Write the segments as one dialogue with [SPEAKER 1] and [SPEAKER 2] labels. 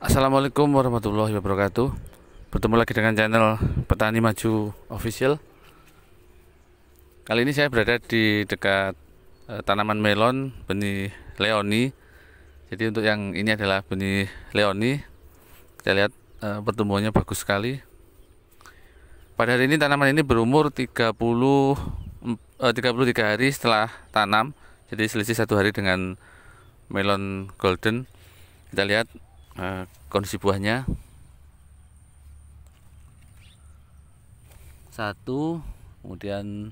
[SPEAKER 1] Assalamualaikum warahmatullahi wabarakatuh Bertemu lagi dengan channel Petani Maju Official Kali ini saya berada di dekat eh, tanaman melon benih leoni Jadi untuk yang ini adalah benih leoni Kita lihat eh, pertumbuhannya bagus sekali Pada hari ini tanaman ini berumur 30 eh, 33 hari setelah tanam Jadi selisih satu hari dengan melon golden Kita lihat Eh, kondisi buahnya satu kemudian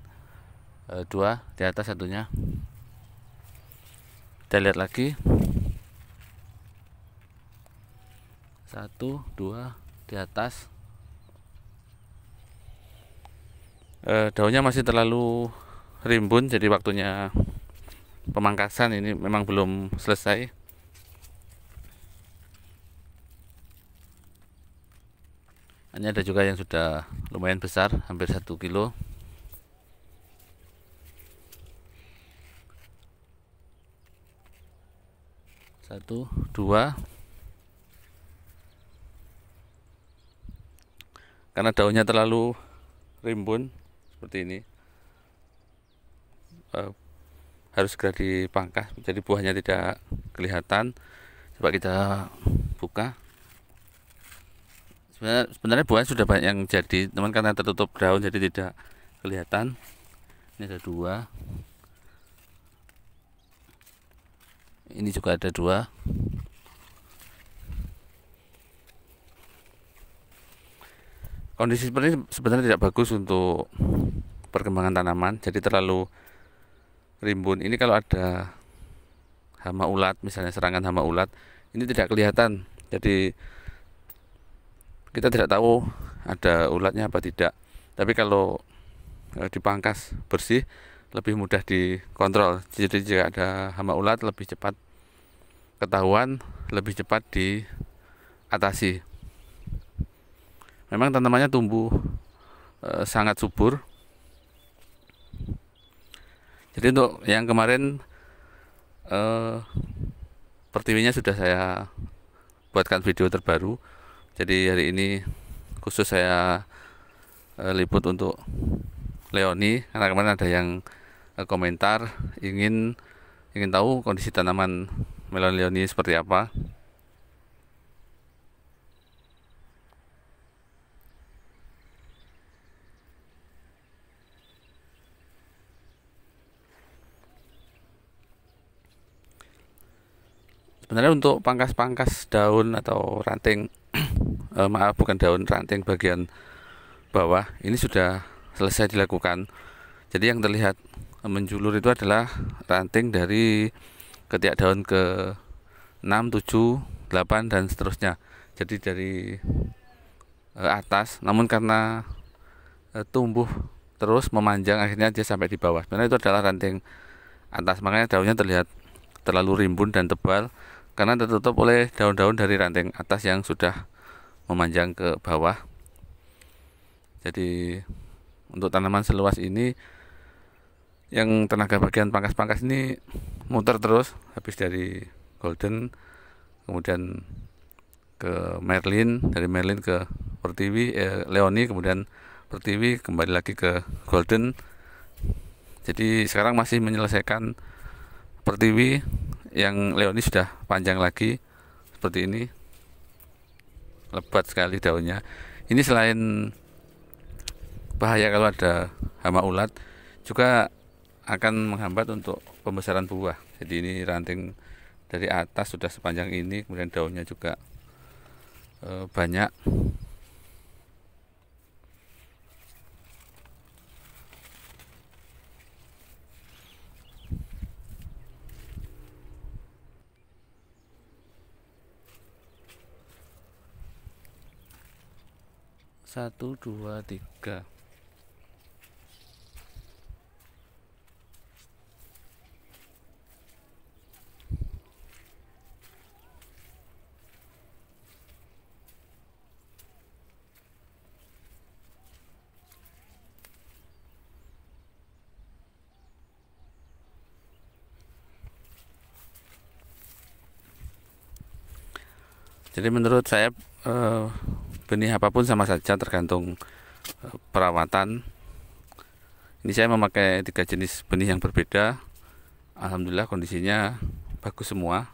[SPEAKER 1] e, dua di atas satunya kita lihat lagi satu dua di atas e, daunnya masih terlalu rimbun jadi waktunya pemangkasan ini memang belum selesai ini ada juga yang sudah lumayan besar hampir satu kilo satu dua karena daunnya terlalu rimbun seperti ini uh, harus segera dipangkas jadi buahnya tidak kelihatan coba kita buka sebenarnya, sebenarnya buah sudah banyak yang jadi teman karena tertutup daun jadi tidak kelihatan ini ada dua ini juga ada dua kondisi seperti ini sebenarnya tidak bagus untuk perkembangan tanaman jadi terlalu rimbun ini kalau ada hama ulat misalnya serangan hama ulat ini tidak kelihatan jadi kita tidak tahu ada ulatnya apa tidak tapi kalau e, dipangkas bersih lebih mudah dikontrol jadi jika ada hama ulat lebih cepat ketahuan lebih cepat diatasi memang tanamannya tumbuh e, sangat subur jadi untuk yang kemarin e, pertiwinya sudah saya buatkan video terbaru jadi hari ini khusus saya uh, eh, liput untuk Leoni karena kemarin ada yang uh, komentar ingin ingin tahu kondisi tanaman melon Leoni seperti apa sebenarnya untuk pangkas-pangkas daun atau ranting eh, maaf bukan daun ranting bagian bawah ini sudah selesai dilakukan jadi yang terlihat menjulur itu adalah ranting dari ketiak daun ke 6, 7, 8 dan seterusnya jadi dari eh, atas namun karena eh, tumbuh terus memanjang akhirnya dia sampai di bawah sebenarnya itu adalah ranting atas makanya daunnya terlihat terlalu rimbun dan tebal karena tertutup oleh daun-daun dari ranting atas yang sudah memanjang ke bawah jadi untuk tanaman seluas ini yang tenaga bagian pangkas-pangkas ini muter terus habis dari golden kemudian ke Merlin dari Merlin ke Pertiwi eh, Leoni kemudian Pertiwi kembali lagi ke Golden jadi sekarang masih menyelesaikan Pertiwi yang Leoni sudah panjang lagi seperti ini lebat sekali daunnya ini selain bahaya kalau ada hama ulat juga akan menghambat untuk pembesaran buah jadi ini ranting dari atas sudah sepanjang ini kemudian daunnya juga eh, banyak satu dua tiga jadi menurut saya eh, benih apapun sama saja tergantung eh, perawatan ini saya memakai tiga jenis benih yang berbeda Alhamdulillah kondisinya bagus semua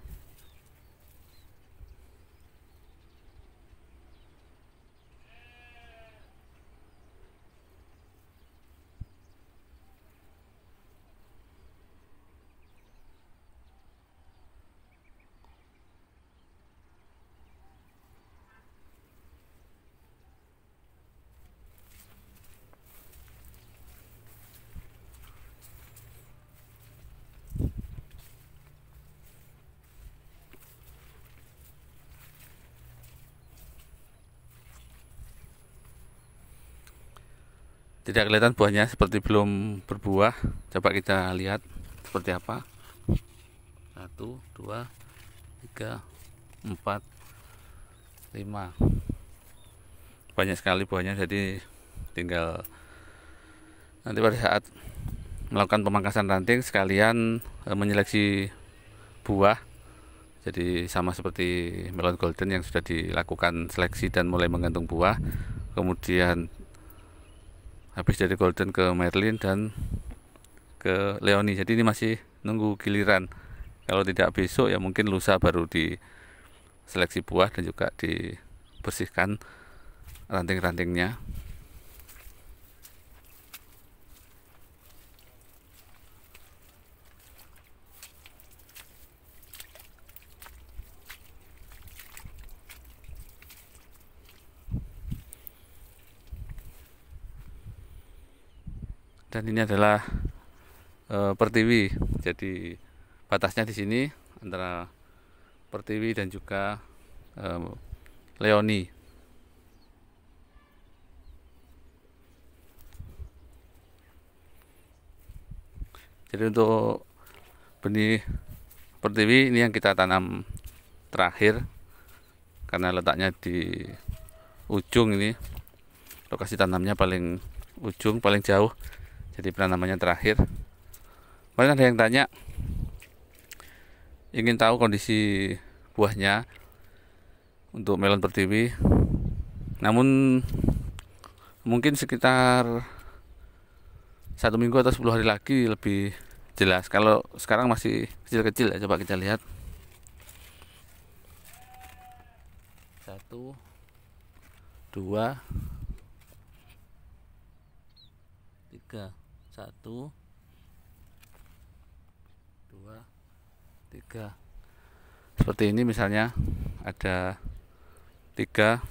[SPEAKER 1] tidak kelihatan buahnya seperti belum berbuah coba kita lihat seperti apa satu dua tiga empat lima banyak sekali buahnya jadi tinggal nanti pada saat melakukan pemangkasan ranting sekalian e, menyeleksi buah jadi sama seperti melon golden yang sudah dilakukan seleksi dan mulai menggantung buah kemudian habis dari Golden ke Merlin dan ke Leoni jadi ini masih nunggu giliran kalau tidak besok ya mungkin lusa baru di seleksi buah dan juga dibersihkan ranting-rantingnya dan ini adalah e, pertiwi jadi batasnya di sini antara pertiwi dan juga e, leoni jadi untuk benih pertiwi ini yang kita tanam terakhir karena letaknya di ujung ini lokasi tanamnya paling ujung paling jauh jadi penanamannya terakhir kemarin ada yang tanya ingin tahu kondisi buahnya untuk melon pertiwi namun mungkin sekitar satu minggu atau 10 hari lagi lebih jelas kalau sekarang masih kecil-kecil ya coba kita lihat satu dua tiga satu dua tiga seperti ini misalnya ada tiga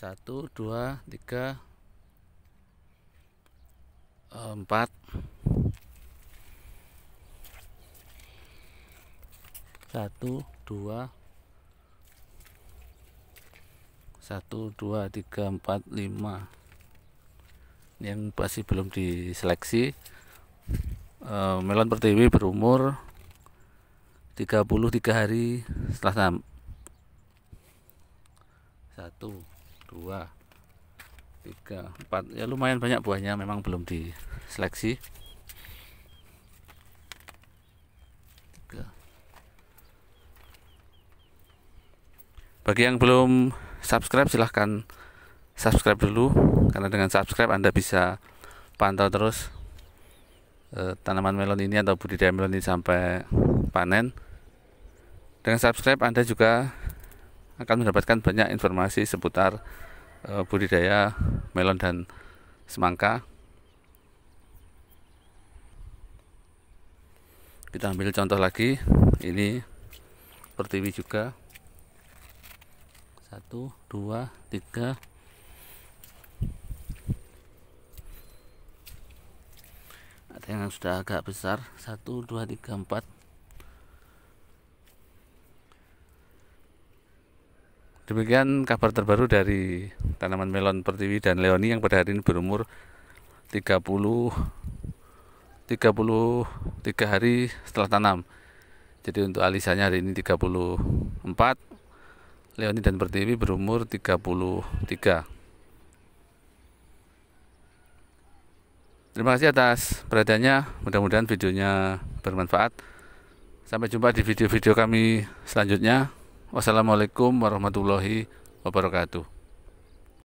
[SPEAKER 1] satu dua tiga eh, empat satu dua satu dua tiga empat lima yang pasti belum diseleksi eh, melon pertiwi berumur 33 hari setelah tanam satu dua tiga empat ya lumayan banyak buahnya memang belum diseleksi tiga. bagi yang belum subscribe silahkan subscribe dulu karena dengan subscribe Anda bisa pantau terus eh, tanaman melon ini atau budidaya melon ini sampai panen. Dengan subscribe Anda juga akan mendapatkan banyak informasi seputar eh, budidaya melon dan semangka. Kita ambil contoh lagi, ini pertiwi juga satu dua tiga ada yang sudah agak besar satu dua tiga empat Demikian kabar terbaru dari tanaman melon pertiwi dan leoni yang pada hari ini berumur 30 33 hari setelah tanam. Jadi untuk alisanya hari ini 34 Leoni dan Pertiwi berumur 33. Terima kasih atas perhatiannya. Mudah-mudahan videonya bermanfaat. Sampai jumpa di video-video kami selanjutnya. Wassalamualaikum warahmatullahi wabarakatuh.